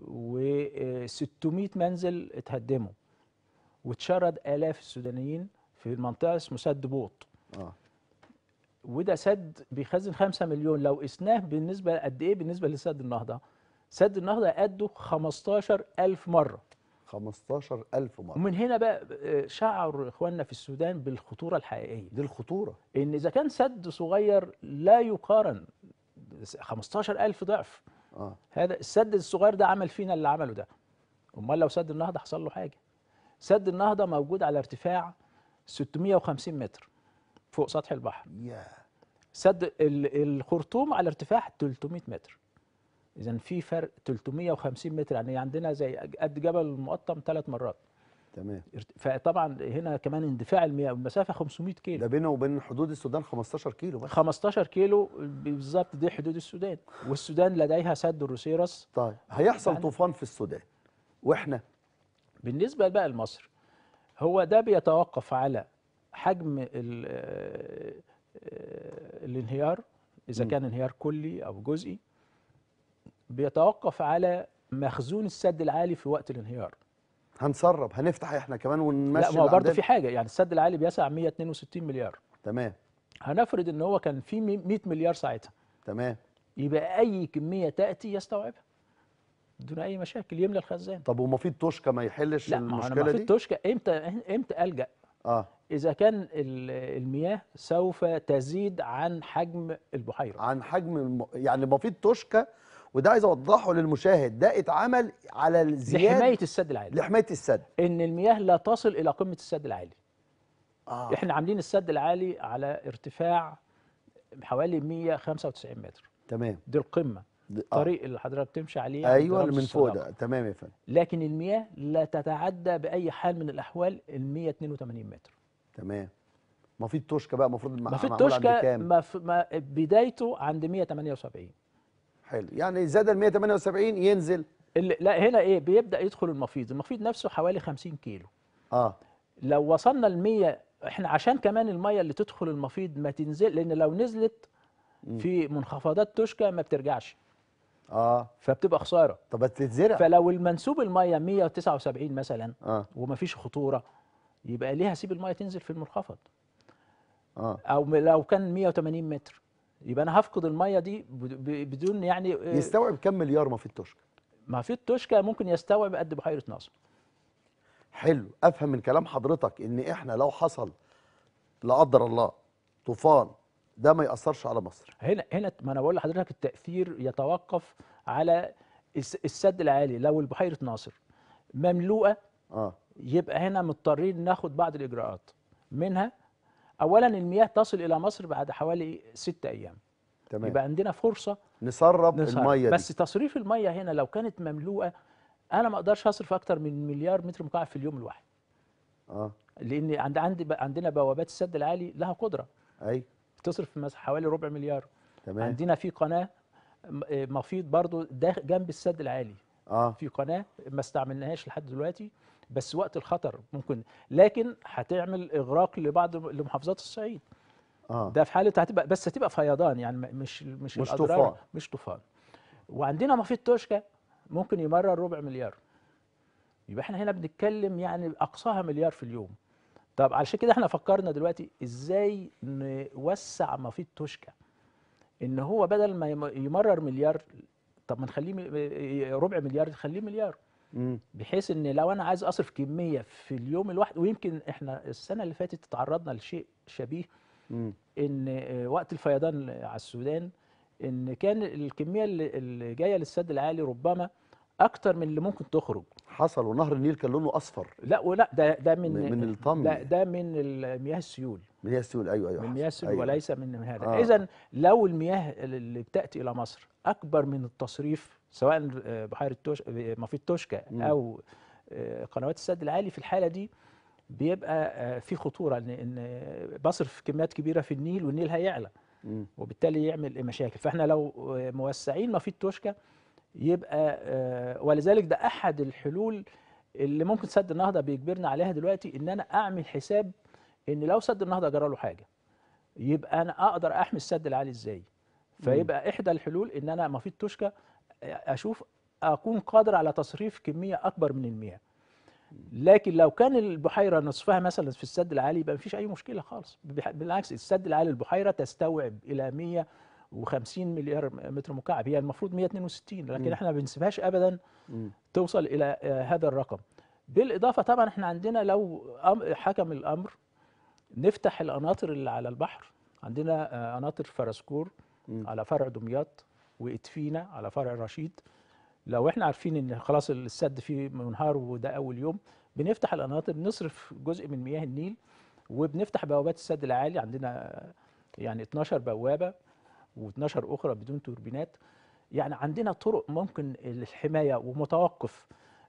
و600 منزل اتهدموا واتشرد آلاف السودانيين في المنطقة اسمه سد بوط آه. وده سد بيخزن 5 مليون لو قسناه بالنسبة قد إيه بالنسبة لسد النهضة سد النهضة قده 15 ألف مرة 15 ألف مرة ومن هنا بقى آه، شعر إخواننا في السودان بالخطورة الحقيقية دي الخطورة إن إذا كان سد صغير لا يقارن 15 ألف ضعف آه. هذا السد الصغير ده عمل فينا اللي عمله ده امال لو سد النهضه حصل له حاجه سد النهضه موجود على ارتفاع 650 متر فوق سطح البحر yeah. سد الخرطوم على ارتفاع 300 متر اذا في فرق 350 متر يعني عندنا زي قد جبل المقطم ثلاث مرات تمام فطبعا هنا كمان اندفاع المياه المسافه 500 كيلو ده بينه وبين حدود السودان 15 كيلو بس 15 كيلو بالظبط دي حدود السودان والسودان لديها سد الروسيرس طيب هيحصل يعني طوفان في السودان واحنا بالنسبه بقى لمصر هو ده بيتوقف على حجم آه، الانهيار اذا م. كان انهيار كلي او جزئي بيتوقف على مخزون السد العالي في وقت الانهيار هنسرب هنفتح احنا كمان ونمشي لا ما هو برضه في حاجه يعني السد العالي بيسع 162 مليار تمام هنفرض ان هو كان في 100 مليار ساعتها تمام يبقى اي كميه تاتي يستوعبها دون اي مشاكل يملى الخزان طب ومفيد توشكا ما يحلش لا المشكله ما دي لا توشكا امتى امتى الجا اه اذا كان المياه سوف تزيد عن حجم البحيره عن حجم الم... يعني مفيد توشكا وده عايز اوضحه للمشاهد ده اتعمل على زياده لحمايه السد العالي لحمايه السد ان المياه لا تصل الى قمه السد العالي آه. احنا عاملين السد العالي على ارتفاع حوالي 195 متر تمام دي القمه الطريق آه. الطريق اللي حضرتك بتمشي عليه ايوه اللي من فوق ده تمام يا فندم لكن المياه لا تتعدى باي حال من الاحوال ال 182 متر تمام ما في التوشكه بقى المفروض المعمول عند كام؟ ما في التوشكه بدايته عند 178 حلو يعني زاد ال 178 ينزل لا هنا ايه بيبدا يدخل المفيض المفيض نفسه حوالي 50 كيلو اه لو وصلنا ال 100 احنا عشان كمان الميه اللي تدخل المفيض ما تنزل لان لو نزلت في منخفضات تشكى ما بترجعش اه فبتبقى خساره طب بتتزرع فلو المنسوب الميه 179 مثلا آه. ومفيش خطوره يبقى ليه هسيب الميه تنزل في المنخفض اه او لو كان 180 متر يبقى انا هفقد الميه دي بدون يعني آه، يستوعب كم مليار ما في التوشكا ما في التوشكا ممكن يستوعب قد إيه بحيره ناصر حلو افهم من كلام حضرتك ان احنا لو حصل لا قدر الله طوفان ده ما ياثرش على مصر هنا هنا ما انا بقول لحضرتك التاثير يتوقف على السد العالي لو البحيره ناصر مملوءه اه يبقى هنا مضطرين ناخد بعض الاجراءات منها اولا المياه تصل الى مصر بعد حوالي ست ايام تمام. يبقى عندنا فرصه نسرب, نسرب. الميه بس دي. تصريف الميه هنا لو كانت مملوءه انا ما اقدرش اصرف اكتر من مليار متر مكعب في اليوم الواحد اه لان عند عندي عندنا بوابات السد العالي لها قدره اي بتصرف مثلا حوالي ربع مليار تمام. عندنا في قناه آه، مفيض برضو ده جنب السد العالي اه في قناه ما استعملناهاش لحد دلوقتي بس وقت الخطر ممكن لكن هتعمل اغراق لبعض لمحافظات الصعيد آه. ده في حاله هتبقى بس هتبقى فيضان يعني مش مش مش طوفان مش طوفان وعندنا مفيد توشكا ممكن يمرر ربع مليار يبقى احنا هنا بنتكلم يعني اقصاها مليار في اليوم طب علشان كده احنا فكرنا دلوقتي ازاي نوسع مفيد توشكا ان هو بدل ما يمرر مليار طب ما نخليه ربع مليار نخليه مليار بحيث ان لو انا عايز اصرف كميه في اليوم الواحد ويمكن احنا السنه اللي فاتت تعرضنا لشيء شبيه مم. ان آه، وقت الفيضان على السودان ان كان الكميه اللي جايه للسد العالي ربما اكتر من اللي ممكن تخرج حصل ونهر النيل كان لونه اصفر لا ولا ده ده من من الطم ده, ده من مياه السيول مياه السيول ايوه ايوه من مياه السيول أيوة. وليس من هذا آه. اذا لو المياه اللي بتاتي الى مصر اكبر من التصريف سواء آه، بحيره توش آه، في توشكا او آه، قنوات السد العالي في الحاله دي بيبقى في خطوره ان بصرف كميات كبيره في النيل والنيل هيعلى وبالتالي يعمل مشاكل فاحنا لو موسعين في توشكا يبقى ولذلك ده احد الحلول اللي ممكن سد النهضه بيجبرنا عليها دلوقتي ان انا اعمل حساب ان لو سد النهضه جرى له حاجه يبقى انا اقدر احمي السد العالي ازاي فيبقى احدى الحلول ان انا مفيد توشكا اشوف اكون قادر على تصريف كميه اكبر من المياه لكن لو كان البحيره نصفها مثلا في السد العالي يبقى مفيش اي مشكله خالص بالعكس السد العالي البحيره تستوعب الى 150 مليار متر مكعب هي المفروض 162 لكن م. احنا ما بنسيبهاش ابدا م. توصل الى آه، هذا الرقم بالاضافه طبعا احنا عندنا لو حكم الامر نفتح القناطر اللي على البحر عندنا قناطر آه، فرسكور على فرع دمياط واتفينا على فرع رشيد لو احنا عارفين ان خلاص السد فيه منهار وده اول يوم بنفتح القنوات بنصرف جزء من مياه النيل وبنفتح بوابات السد العالي عندنا يعني 12 بوابه و12 اخرى بدون توربينات يعني عندنا طرق ممكن الحمايه ومتوقف